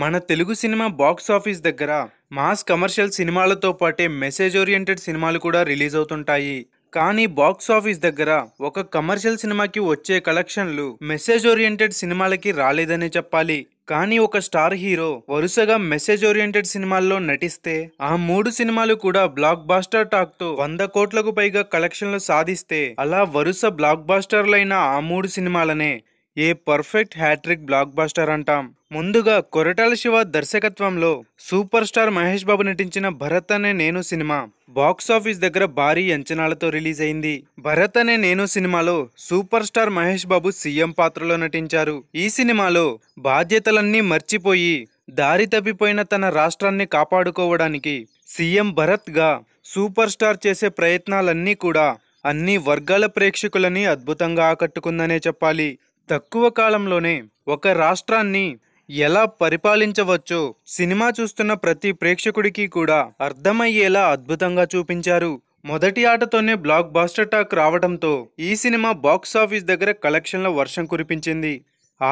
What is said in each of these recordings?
మన తెలుగు సినిమా box office దగ్గర మాస్ కమర్షియల్ సినిమాలతో పాటే మెసేజ్ ఓరియంటెడ్ సినిమాలు కూడా రిలీజ్ అవుతుంటాయి కానీ బాక్స్ ఆఫీస్ దగ్గర ఒక కమర్షియల్ సినిమాకి వచ్చే కలెక్షన్లు మెసేజ్ ఓరియంటెడ్ సినిమాలకి రాలేదనే చెప్పాలి కానీ ఒక స్టార్ హీరో వరుసగా మెసేజ్ ఓరియంటెడ్ సినిమాల్లో నటిస్తే ఆ మూడు సినిమాలు కూడా బ్లాక్ బాస్టర్ టాక్ తో వంద కోట్లకు పైగా కలెక్షన్లు సాధిస్తే అలా వరుస బ్లాక్ బాస్టర్లైన ఆ మూడు సినిమాలనే a perfect hattrick blockbuster అంటాం ముందుగా కొరటాల శివ దర్శకత్వంలో సూపర్ స్టార్ మహేష్ బాబు నటించిన భరత్ అనే నేను సినిమా బాక్స్ ఆఫీస్ దగ్గర భారీ అంచనాలతో రిలీజ్ అయింది భరత్ అనే నేను సినిమాలో super star Mahesh Babu CM పాత్రలో నటించారు ఈ సినిమాలో బాధ్యతలన్నీ మర్చిపోయి దారి తప్పిపోయిన తన రాష్ట్రాన్ని కాపాడుకోవడానికి సీఎం భరత్గా సూపర్ స్టార్ చేసే ప్రయత్నాలన్నీ కూడా అన్ని వర్గాల ప్రేక్షకులని అద్భుతంగా ఆకట్టుకుందనే చెప్పాలి తక్కువ కాలంలోనే ఒక రాష్ట్రాన్ని ఎలా పరిపాలించవచ్చో సినిమా చూస్తున్న ప్రతి ప్రేక్షకుడికి కూడా అర్థమయ్యేలా అద్భుతంగా చూపించారు మొదటి ఆటతోనే బ్లాక్ బాస్టర్ టాక్ రావడంతో ఈ సినిమా బాక్స్ ఆఫీస్ దగ్గర కలెక్షన్ల వర్షం కురిపించింది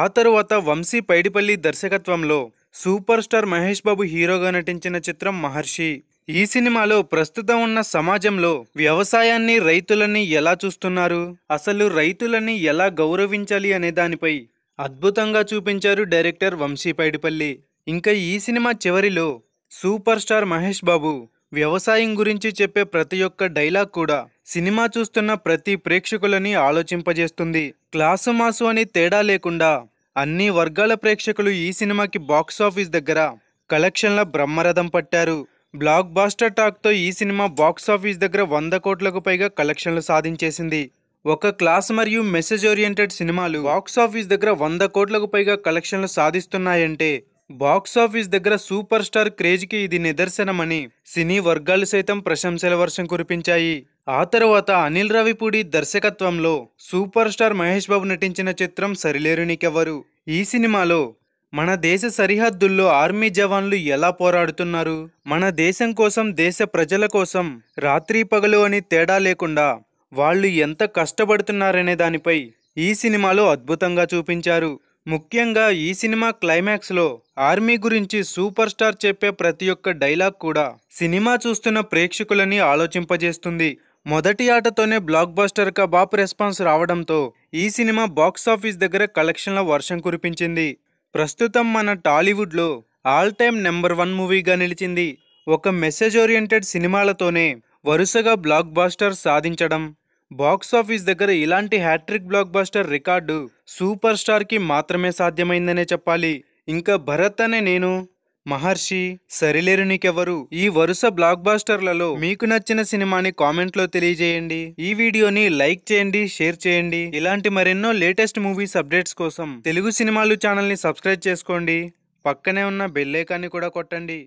ఆ తరువాత వంశీ పైడిపల్లి దర్శకత్వంలో సూపర్ స్టార్ మహేష్ బాబు హీరోగా నటించిన చిత్రం మహర్షి ఈ సినిమాలో ప్రస్తుతం ఉన్న సమాజంలో వ్యవసాయాన్ని రైతులని ఎలా చూస్తున్నారు అసలు రైతులని ఎలా గౌరవించాలి అనే దానిపై అద్భుతంగా చూపించారు డైరెక్టర్ వంశీపైడిపల్లి ఇంకా ఈ సినిమా చివరిలో సూపర్ స్టార్ మహేష్ బాబు వ్యవసాయం గురించి చెప్పే ప్రతి ఒక్క డైలాగ్ కూడా సినిమా చూస్తున్న ప్రతి ప్రేక్షకులని ఆలోచింపజేస్తుంది క్లాసు మాసు అని తేడా లేకుండా అన్ని వర్గాల ప్రేక్షకులు ఈ సినిమాకి బాక్సాఫీస్ దగ్గర కలెక్షన్ల బ్రహ్మరథం పట్టారు బ్లాక్ బాస్టర్ టాక్తో ఈ సినిమా బాక్సాఫీస్ దగ్గర వంద కోట్లకు పైగా కలెక్షన్లు సాధించేసింది ఒక క్లాస్ మరియు మెసేజ్ ఓరియంటెడ్ సినిమాలు బాక్సాఫీస్ దగ్గర వంద కోట్లకు పైగా కలెక్షన్లు సాధిస్తున్నాయంటే బాక్సాఫీస్ దగ్గర సూపర్ స్టార్ క్రేజ్కి ఇది నిదర్శనమని సినీ వర్గాలు సైతం ప్రశంసల వర్షం కురిపించాయి ఆ తర్వాత అనిల్ రవిపూడి దర్శకత్వంలో సూపర్ స్టార్ మహేష్ బాబు నటించిన చిత్రం సరిలేరు నీకెవ్వరు ఈ సినిమాలో మన దేశ సరిహద్దుల్లో ఆర్మీ జవాన్లు ఎలా పోరాడుతున్నారు మన దేశం కోసం దేశ ప్రజల కోసం రాత్రి పగలు అని తేడా లేకుండా వాళ్ళు ఎంత కష్టపడుతున్నారనే దానిపై ఈ సినిమాలో అద్భుతంగా చూపించారు ముఖ్యంగా ఈ సినిమా క్లైమాక్స్లో ఆర్మీ గురించి సూపర్ స్టార్ చెప్పే ప్రతి ఒక్క డైలాగ్ కూడా సినిమా చూస్తున్న ప్రేక్షకులని ఆలోచింపజేస్తుంది మొదటి ఆటతోనే బ్లాక్ బస్టర్ కా బాప్ రెస్పాన్స్ రావడంతో ఈ సినిమా బాక్సాఫీస్ దగ్గర కలెక్షన్ల వర్షం కురిపించింది ప్రస్తుతం మన టాలీవుడ్లో ఆల్ టైమ్ నెంబర్ వన్ మూవీగా నిలిచింది ఒక మెసేజ్ ఓరియంటెడ్ సినిమాలతోనే వరుసగా బ్లాక్ బాస్టర్ సాధించడం బాక్స్ ఆఫీస్ దగ్గర ఇలాంటి hattrick blockbuster record super స్టార్కి మాత్రమే సాధ్యమైందనే చెప్పాలి ఇంకా భరత్ అనే నేను మహర్షి సరిలేరు నీకెవరు ఈ వరుస బ్లాక్ బాస్టర్లలో మీకు నచ్చిన సినిమాని కామెంట్ లో తెలియజేయండి ఈ వీడియోని లైక్ చేయండి షేర్ చేయండి ఇలాంటి మరెన్నో లేటెస్ట్ మూవీస్ అప్డేట్స్ కోసం తెలుగు సినిమాలు ఛానల్ని సబ్స్క్రైబ్ చేసుకోండి పక్కనే ఉన్న బెల్లేకాన్ని కూడా కొట్టండి